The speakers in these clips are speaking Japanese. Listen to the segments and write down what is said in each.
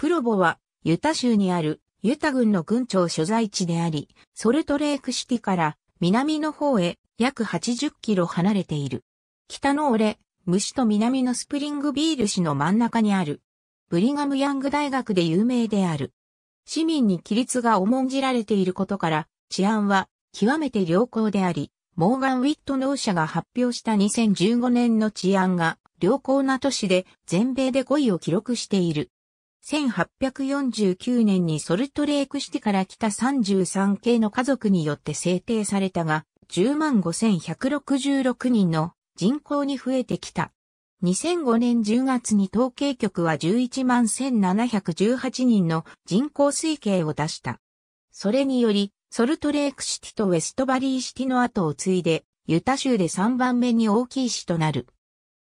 プロボは、ユタ州にある、ユタ郡の郡庁所在地であり、ソルトレークシティから南の方へ約80キロ離れている。北のオレ、虫と南のスプリングビール市の真ん中にある。ブリガムヤング大学で有名である。市民に規律が重んじられていることから、治安は極めて良好であり、モーガン・ウィット農社が発表した2015年の治安が良好な都市で全米で5位を記録している。1849年にソルトレークシティから来た33系の家族によって制定されたが、105,166人の人口に増えてきた。2005年10月に統計局は111,718人の人口推計を出した。それにより、ソルトレークシティとウェストバリーシティの後を継いで、ユタ州で3番目に大きい市となる。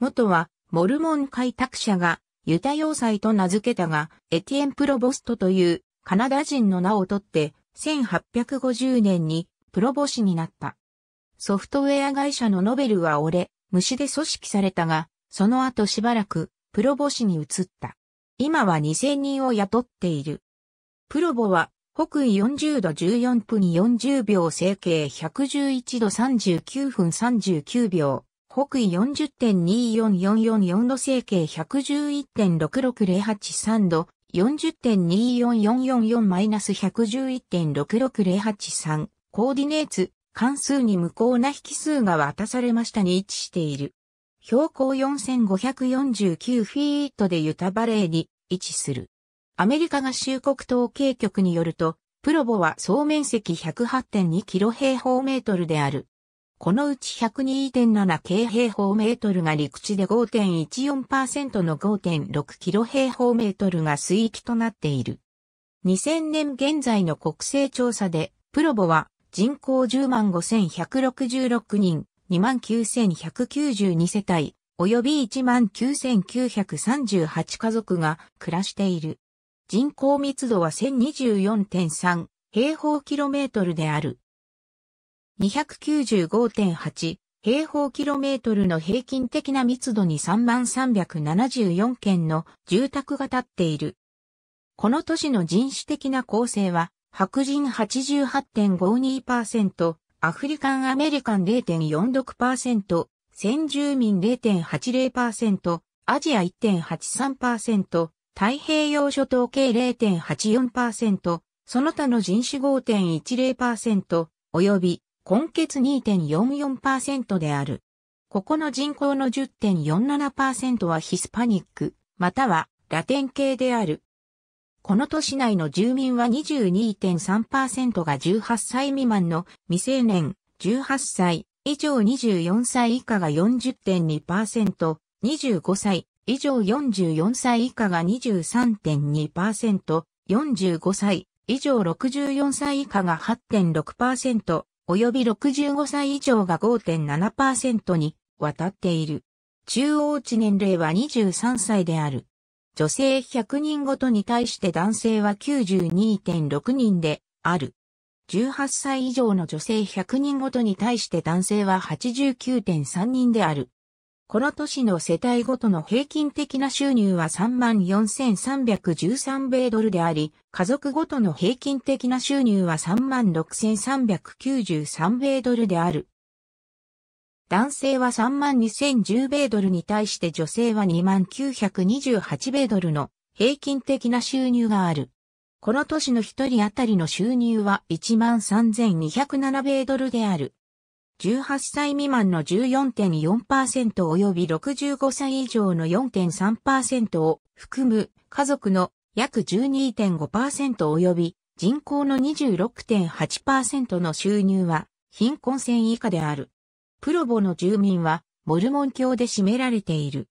元は、モルモン開拓者がユタ要塞と名付けたが、エティエン・プロボストというカナダ人の名をとって、1850年にプロボ氏になった。ソフトウェア会社のノベルは俺、虫で組織されたが、その後しばらくプロボ氏に移った。今は2000人を雇っている。プロボは北緯40度14分40秒整形111度39分39秒。北緯40.24444度整形111.6608 3度40.24444-111.6608-3コーディネーツ関数に無効な引数が渡されましたに位置している。標高4549フィートでユタバレーに位置する。アメリカ合衆国統計局によると、プロボは総面積108.2キロ平方メートルである。このうち102.7京平方メートルが陸地で5.14%の5.6キロ平方メートルが水域となっている。2000年現在の国勢調査で、プロボは人口10 5166人、2万9192世帯、及び1万9938家族が暮らしている。人口密度は1024.3平方キロメートルである。295.8平方キロメートルの平均的な密度に3374件の住宅が建っている。この都市の人種的な構成は、白人88.52%、アフリカンアメリカン0.46%、先住民0.80%、アジア1.83%、太平洋諸島系0.84%、その他の人種5.10%、及び根結2.44%である。ここの人口の10.47%はヒスパニック、またはラテン系である。この都市内の住民は22.3%が18歳未満の未成年、18歳以上24歳以下が40.2%、25歳以上44歳以下が23.2%、45歳以上64歳以下が8.6%、及び65歳以上が5.7%に渡っている。中央値年齢は23歳である。女性100人ごとに対して男性は92.6人である。18歳以上の女性100人ごとに対して男性は89.3人である。この都市の世帯ごとの平均的な収入は34,313米ドルであり、家族ごとの平均的な収入は36,393米ドルである。男性は32,010米ドルに対して女性は2 9 2 8米ドルの平均的な収入がある。この都市の一人当たりの収入は13,207米ドルである。18歳未満の14.4%及び65歳以上の4.3%を含む家族の約12.5%及び人口の26.8%の収入は貧困線以下である。プロボの住民はモルモン教で占められている。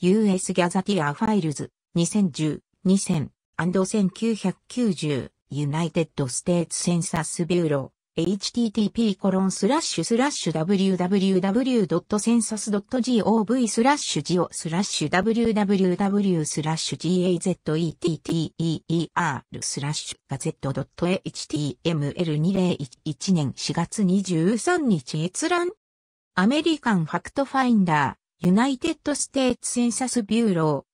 US ギャザティアファイルズ2010、2000、1990、United States Census Bureau http://www.census.gov スラッシュスラッシュ www スラッシュ gazetteer スラッシュガゼット .html2011 年4月23日閲覧アメリカンファクトファインダーユナイテッドステーツセンサスビューロー